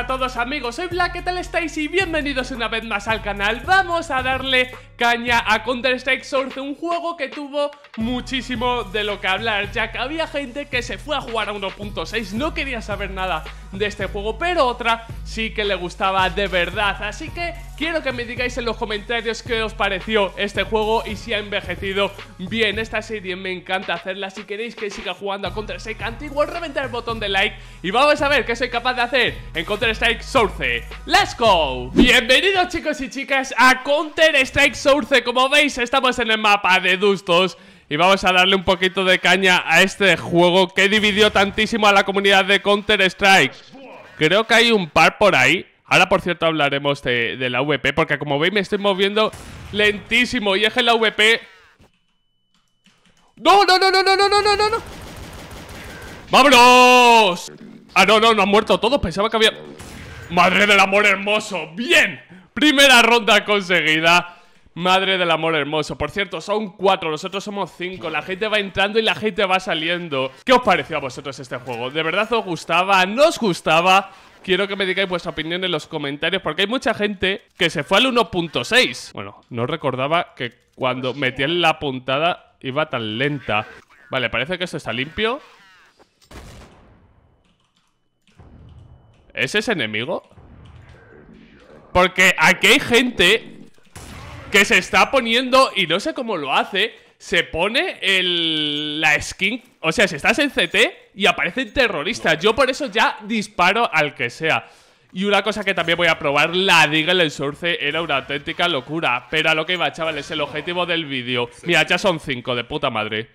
a todos amigos, soy Black, ¿qué tal estáis? Y bienvenidos una vez más al canal Vamos a darle caña a Counter Strike Source, un juego que tuvo muchísimo de lo que hablar Ya que había gente que se fue a jugar a 1.6, no quería saber nada de este juego Pero otra sí que le gustaba de verdad, así que quiero que me digáis en los comentarios qué os pareció este juego Y si ha envejecido bien esta serie, me encanta hacerla Si queréis que siga jugando a Counter Strike antiguo, reventar el botón de like Y vamos a ver qué soy capaz de hacer en Counter Strike Source ¡Let's go! Bienvenidos chicos y chicas a Counter Strike Source Como veis estamos en el mapa de Dustos y vamos a darle un poquito de caña a este juego que dividió tantísimo a la comunidad de Counter Strike Creo que hay un par por ahí Ahora por cierto hablaremos de, la VP porque como veis me estoy moviendo lentísimo Y es que la VP... ¡No, no, no, no, no, no, no, no! ¡Vámonos! Ah, no, no, no han muerto todos. Pensaba que había... Madre del amor hermoso. Bien. Primera ronda conseguida. Madre del amor hermoso. Por cierto, son cuatro, nosotros somos cinco. La gente va entrando y la gente va saliendo. ¿Qué os pareció a vosotros este juego? ¿De verdad os gustaba? ¿No os gustaba? Quiero que me digáis vuestra opinión en los comentarios porque hay mucha gente que se fue al 1.6. Bueno, no recordaba que cuando metí la puntada iba tan lenta. Vale, parece que esto está limpio. ¿Es ese enemigo? Porque aquí hay gente que se está poniendo, y no sé cómo lo hace, se pone la skin, o sea, si estás en CT y aparecen terroristas, yo por eso ya disparo al que sea. Y una cosa que también voy a probar, la diga en el source era una auténtica locura, pero a lo que iba, chavales, el objetivo del vídeo. Mira, ya son cinco de puta madre.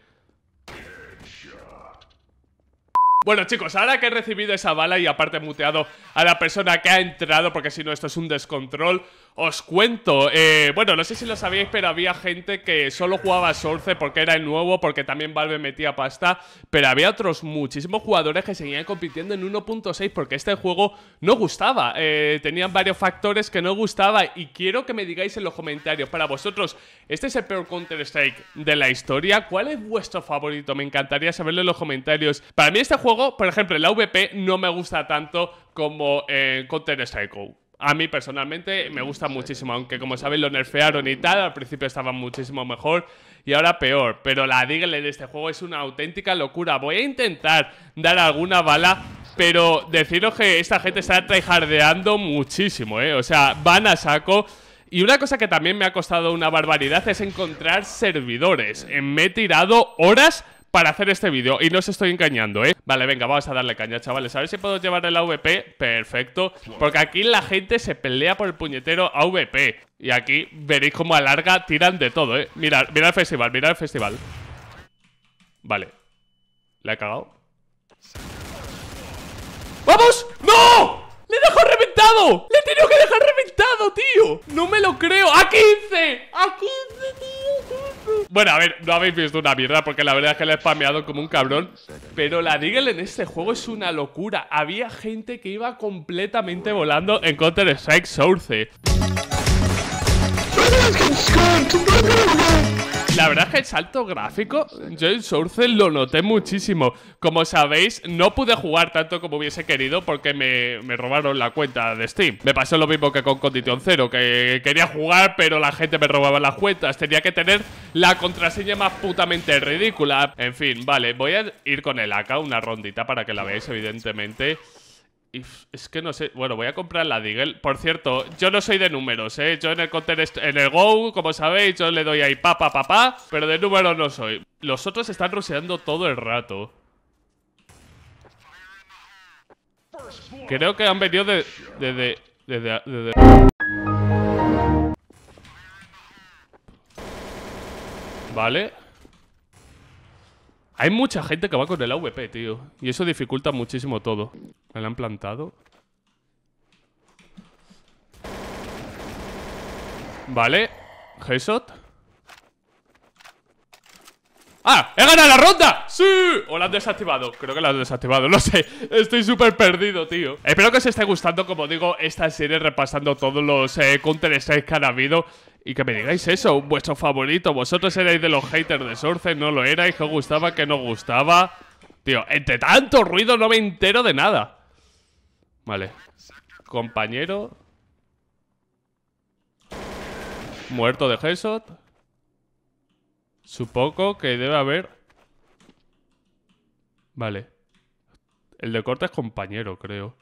Bueno, chicos, ahora que he recibido esa bala y aparte muteado a la persona que ha entrado, porque si no esto es un descontrol, os cuento, eh, bueno, no sé si lo sabíais, pero había gente que solo jugaba Source porque era el nuevo, porque también Valve metía pasta, pero había otros muchísimos jugadores que seguían compitiendo en 1.6 porque este juego no gustaba, eh, tenían varios factores que no gustaba y quiero que me digáis en los comentarios, para vosotros, ¿este es el peor Counter-Strike de la historia? ¿Cuál es vuestro favorito? Me encantaría saberlo en los comentarios. Para mí este juego, por ejemplo, la VP no me gusta tanto como eh, Counter-Strike a mí personalmente me gusta muchísimo, aunque como sabéis lo nerfearon y tal, al principio estaba muchísimo mejor y ahora peor. Pero la Deagle en este juego es una auténtica locura. Voy a intentar dar alguna bala, pero deciros que esta gente está tryhardeando muchísimo, ¿eh? O sea, van a saco. Y una cosa que también me ha costado una barbaridad es encontrar servidores. Me he tirado horas para hacer este vídeo y no os estoy engañando, ¿eh? Vale, venga, vamos a darle caña, chavales. A ver si puedo llevar el AVP. Perfecto. Porque aquí la gente se pelea por el puñetero AVP. Y aquí veréis cómo larga tiran de todo, ¿eh? Mirad, mirad el festival, mirad el festival. Vale. ¿Le he cagado? ¡Vamos! ¡No! ¡Le dejo reventado! ¡Le he tenido que dejar reventado, tío! ¡No me lo creo! ¡A 15! ¡A 15, tío! Bueno, a ver, no habéis visto una mierda porque la verdad es que la he spameado como un cabrón. Pero la Deagle en este juego es una locura. Había gente que iba completamente volando en Counter-Strike Source. La verdad es que el salto gráfico, yo en Source lo noté muchísimo. Como sabéis, no pude jugar tanto como hubiese querido porque me, me robaron la cuenta de Steam. Me pasó lo mismo que con Condition Zero, que quería jugar, pero la gente me robaba las cuentas. Tenía que tener la contraseña más putamente ridícula. En fin, vale, voy a ir con el AK una rondita para que la veáis, evidentemente es que no sé. Bueno, voy a comprar la Digel. Por cierto, yo no soy de números, ¿eh? Yo en el en el Go, como sabéis, yo le doy ahí papá, papá, pa, pero de números no soy. Los otros están ruseando todo el rato. Creo que han venido de. de, de desde... Vale. Hay mucha gente que va con el AVP, tío. Y eso dificulta muchísimo todo. ¿Me la han plantado? Vale. Headshot. ¡Ah! ¡He ganado la ronda! ¡Sí! ¿O la han desactivado? Creo que la han desactivado, no sé. Estoy súper perdido, tío. Espero que os esté gustando, como digo, esta serie repasando todos los eh, Counter Strike que han habido. Y que me digáis eso, vuestro favorito. Vosotros erais de los haters de Source, no lo erais, que os gustaba, que no gustaba. Tío, entre tanto ruido no me entero de nada. Vale. Compañero. Muerto de headshot. Supongo que debe haber... Vale. El de corte es compañero, creo.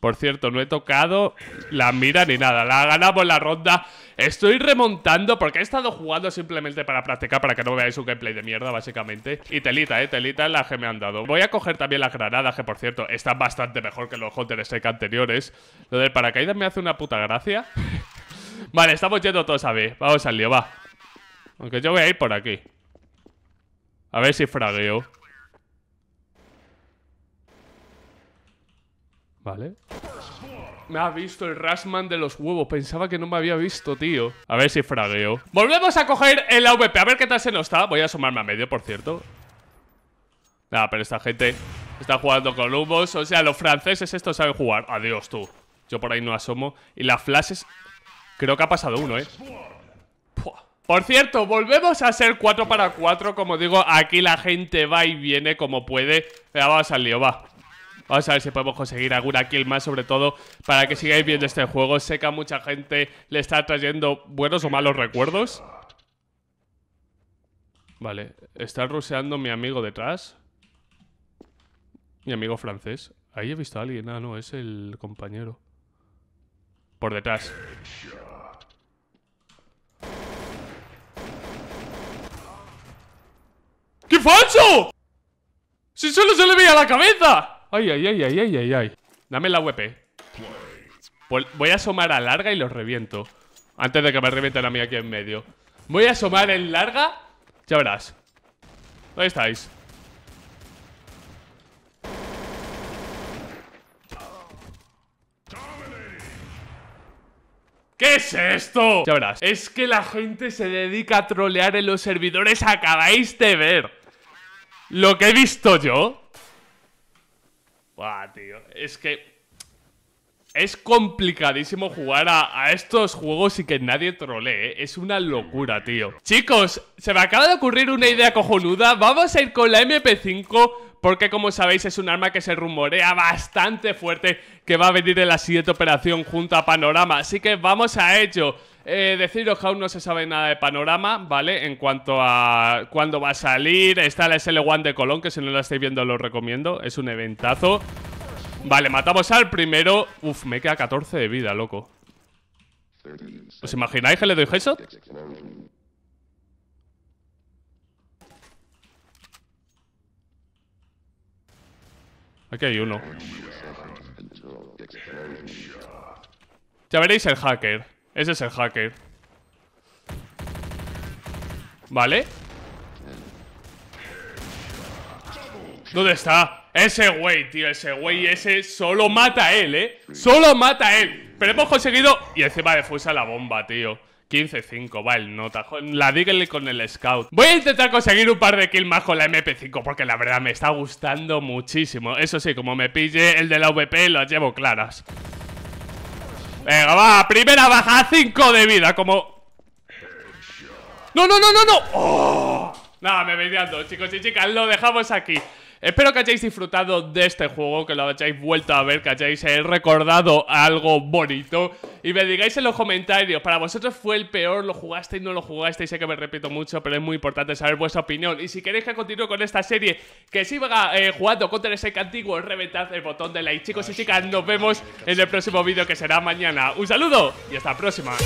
Por cierto, no he tocado la mira ni nada. La ganamos la ronda. Estoy remontando porque he estado jugando simplemente para practicar, para que no veáis un gameplay de mierda, básicamente. Y telita, eh, telita la que me han dado. Voy a coger también las granadas, que por cierto, están bastante mejor que los Hunter Strike anteriores. Lo del paracaídas me hace una puta gracia. vale, estamos yendo todos a B. Vamos al lío, va. Aunque yo voy a ir por aquí. A ver si fragueo. Vale. Me ha visto el Rasman de los huevos. Pensaba que no me había visto, tío. A ver si fragueo. Volvemos a coger el AVP. A ver qué tal se nos está. Voy a asomarme a medio, por cierto. Nada, pero esta gente está jugando con humos. O sea, los franceses estos saben jugar. Adiós, tú. Yo por ahí no asomo. Y las flashes... Creo que ha pasado uno, ¿eh? Por cierto, volvemos a ser 4 para 4 Como digo, aquí la gente va y viene como puede Ya Vamos al lío, va Vamos a ver si podemos conseguir alguna kill más, sobre todo para que sigáis viendo este juego. Sé que a mucha gente le está trayendo buenos o malos recuerdos. Vale, está ruseando mi amigo detrás. Mi amigo francés. Ahí he visto a alguien. Ah, no, es el compañero. Por detrás. falso! ¡Si solo se le veía la cabeza! ¡Ay, ay, ay, ay, ay, ay, ay! Dame la WP. Voy a asomar a larga y los reviento. Antes de que me revienten a mí aquí en medio. Voy a asomar en larga. Ya verás. ¿Dónde estáis? ¿Qué es esto? Ya verás. Es que la gente se dedica a trolear en los servidores. Acabáis de ver. Lo que he visto yo. Buah, tío. Es que es complicadísimo jugar a, estos juegos y que nadie trolee. ¿eh? Es una locura, tío. Chicos, se me acaba de ocurrir una idea cojonuda. Vamos a ir con la MP5 porque como sabéis es un arma que se rumorea bastante fuerte que va a venir en la siguiente operación junto a Panorama. Así que vamos a ello. Eh, deciros que aún no se sabe nada de panorama, ¿vale? En cuanto a cuándo va a salir, está la SL1 de Colón, que si no la estáis viendo lo recomiendo, es un eventazo. Vale, matamos al primero. Uf, me queda 14 de vida, loco. ¿Os imagináis que le doy headshot? Aquí hay uno. Ya veréis el hacker. Ese es el hacker. Vale. ¿Dónde está? Ese güey, tío, ese güey, ese solo mata él, ¿eh? Solo mata él. Pero hemos conseguido... Y encima defusa la bomba, tío. 15-5, va el nota. La díganle con el scout. Voy a intentar conseguir un par de kills más con la MP5 porque la verdad me está gustando muchísimo. Eso sí, como me pille el de la VP, las llevo claras. Venga, va, primera baja, 5 de vida, como... ¡No, no, no, no, no! no ¡Oh! Nada, me veis chicos y chicas, lo dejamos aquí. Espero que hayáis disfrutado de este juego, que lo hayáis vuelto a ver, que hayáis eh, recordado algo bonito. Y me digáis en los comentarios, para vosotros fue el peor, lo jugasteis, no lo jugasteis, sé que me repito mucho, pero es muy importante saber vuestra opinión. Y si queréis que continúe con esta serie, que siga eh, jugando contra ese antiguo, reventad el botón de like. Chicos y chicas, nos vemos en el próximo vídeo que será mañana. Un saludo y hasta la próxima.